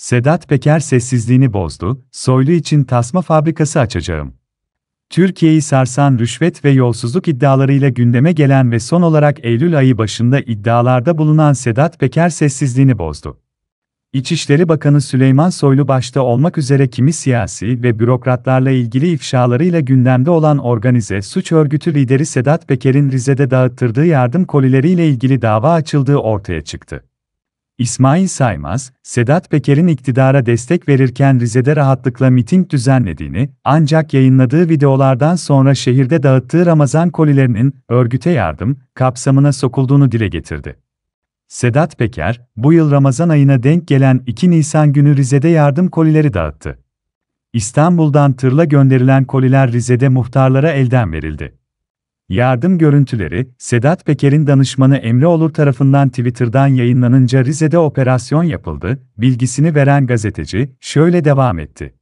Sedat Peker sessizliğini bozdu, Soylu için tasma fabrikası açacağım. Türkiye'yi sarsan rüşvet ve yolsuzluk iddialarıyla gündeme gelen ve son olarak Eylül ayı başında iddialarda bulunan Sedat Peker sessizliğini bozdu. İçişleri Bakanı Süleyman Soylu başta olmak üzere kimi siyasi ve bürokratlarla ilgili ifşalarıyla gündemde olan organize suç örgütü lideri Sedat Peker'in Rize'de dağıttırdığı yardım kolileriyle ilgili dava açıldığı ortaya çıktı. İsmail Saymaz, Sedat Peker'in iktidara destek verirken Rize'de rahatlıkla miting düzenlediğini, ancak yayınladığı videolardan sonra şehirde dağıttığı Ramazan kolilerinin örgüte yardım kapsamına sokulduğunu dile getirdi. Sedat Peker, bu yıl Ramazan ayına denk gelen 2 Nisan günü Rize'de yardım kolileri dağıttı. İstanbul'dan tırla gönderilen koliler Rize'de muhtarlara elden verildi. Yardım görüntüleri, Sedat Peker'in danışmanı Emre Olur tarafından Twitter'dan yayınlanınca Rize'de operasyon yapıldı, bilgisini veren gazeteci, şöyle devam etti.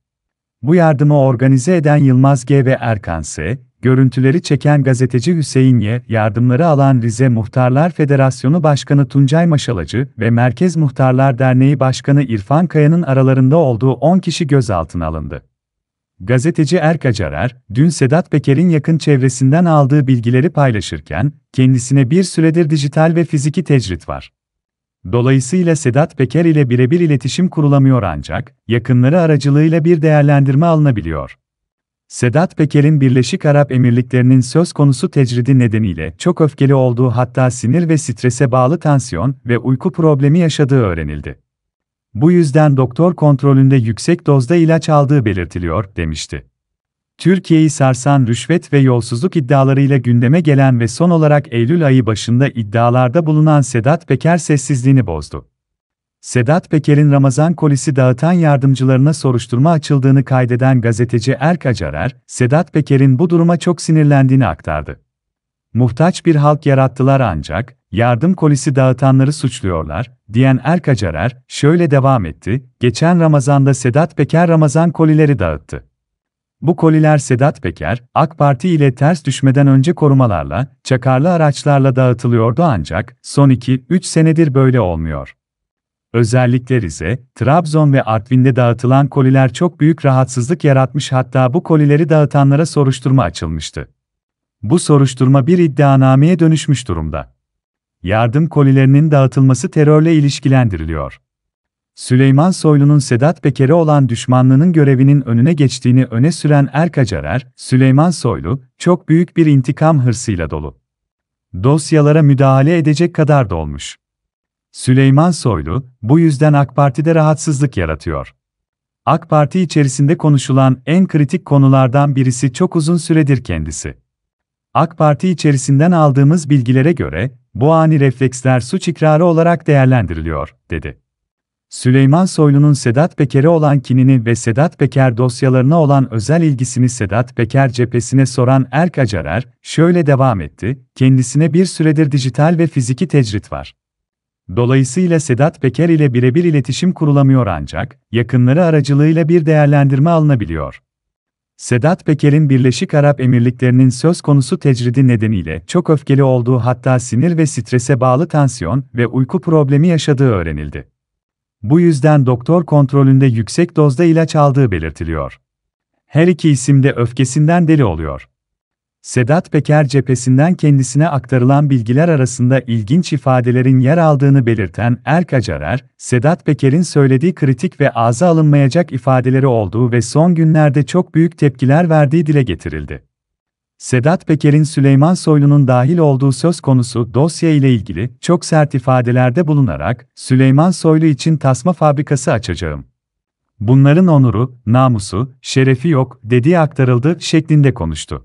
Bu yardımı organize eden Yılmaz G ve Erkan S., görüntüleri çeken gazeteci Hüseyin Y, yardımları alan Rize Muhtarlar Federasyonu Başkanı Tuncay Maşalacı ve Merkez Muhtarlar Derneği Başkanı İrfan Kaya'nın aralarında olduğu 10 kişi gözaltına alındı. Gazeteci Erkaç Arar, dün Sedat Peker'in yakın çevresinden aldığı bilgileri paylaşırken, kendisine bir süredir dijital ve fiziki tecrit var. Dolayısıyla Sedat Peker ile birebir iletişim kurulamıyor ancak, yakınları aracılığıyla bir değerlendirme alınabiliyor. Sedat Peker'in Birleşik Arap Emirlikleri'nin söz konusu tecridi nedeniyle çok öfkeli olduğu hatta sinir ve strese bağlı tansiyon ve uyku problemi yaşadığı öğrenildi. Bu yüzden doktor kontrolünde yüksek dozda ilaç aldığı belirtiliyor, demişti. Türkiye'yi sarsan rüşvet ve yolsuzluk iddialarıyla gündeme gelen ve son olarak Eylül ayı başında iddialarda bulunan Sedat Peker sessizliğini bozdu. Sedat Peker'in Ramazan kolisi dağıtan yardımcılarına soruşturma açıldığını kaydeden gazeteci Erk Acarer, Sedat Peker'in bu duruma çok sinirlendiğini aktardı. Muhtaç bir halk yarattılar ancak, yardım kolisi dağıtanları suçluyorlar, diyen Erkacarer, şöyle devam etti, geçen Ramazan'da Sedat Peker Ramazan kolileri dağıttı. Bu koliler Sedat Peker, AK Parti ile ters düşmeden önce korumalarla, çakarlı araçlarla dağıtılıyordu ancak, son 2-3 senedir böyle olmuyor. Özellikle Rize, Trabzon ve Artvin'de dağıtılan koliler çok büyük rahatsızlık yaratmış hatta bu kolileri dağıtanlara soruşturma açılmıştı. Bu soruşturma bir iddianameye dönüşmüş durumda. Yardım kolilerinin dağıtılması terörle ilişkilendiriliyor. Süleyman Soylu'nun Sedat Peker'e olan düşmanlığının görevinin önüne geçtiğini öne süren Erkacarer, Süleyman Soylu, çok büyük bir intikam hırsıyla dolu. Dosyalara müdahale edecek kadar dolmuş. Süleyman Soylu, bu yüzden AK Parti'de rahatsızlık yaratıyor. AK Parti içerisinde konuşulan en kritik konulardan birisi çok uzun süredir kendisi. AK Parti içerisinden aldığımız bilgilere göre, bu ani refleksler suç ikrarı olarak değerlendiriliyor, dedi. Süleyman Soylu'nun Sedat Peker'e olan kinini ve Sedat Peker dosyalarına olan özel ilgisini Sedat Peker cephesine soran Erk Acarer, şöyle devam etti, kendisine bir süredir dijital ve fiziki tecrit var. Dolayısıyla Sedat Peker ile birebir iletişim kurulamıyor ancak, yakınları aracılığıyla bir değerlendirme alınabiliyor. Sedat Peker'in Birleşik Arap Emirlikleri'nin söz konusu tecridi nedeniyle çok öfkeli olduğu hatta sinir ve strese bağlı tansiyon ve uyku problemi yaşadığı öğrenildi. Bu yüzden doktor kontrolünde yüksek dozda ilaç aldığı belirtiliyor. Her iki isim de öfkesinden deli oluyor. Sedat Peker cephesinden kendisine aktarılan bilgiler arasında ilginç ifadelerin yer aldığını belirten Erkaç Arar, Sedat Peker'in söylediği kritik ve ağza alınmayacak ifadeleri olduğu ve son günlerde çok büyük tepkiler verdiği dile getirildi. Sedat Peker'in Süleyman Soylu'nun dahil olduğu söz konusu dosya ile ilgili çok sert ifadelerde bulunarak, Süleyman Soylu için tasma fabrikası açacağım. Bunların onuru, namusu, şerefi yok dediği aktarıldı şeklinde konuştu.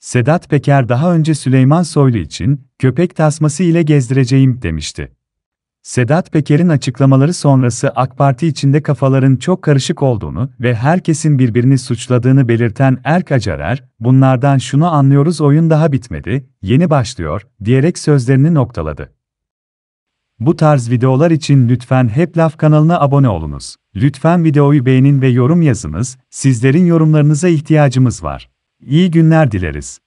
Sedat Peker daha önce Süleyman Soylu için köpek tasması ile gezdireceğim demişti. Sedat Peker'in açıklamaları sonrası AK Parti içinde kafaların çok karışık olduğunu ve herkesin birbirini suçladığını belirten Erk Acarer, bunlardan şunu anlıyoruz oyun daha bitmedi, yeni başlıyor, diyerek sözlerini noktaladı. Bu tarz videolar için lütfen Hep Laf kanalına abone olunuz. Lütfen videoyu beğenin ve yorum yazınız, sizlerin yorumlarınıza ihtiyacımız var. İyi günler dileriz.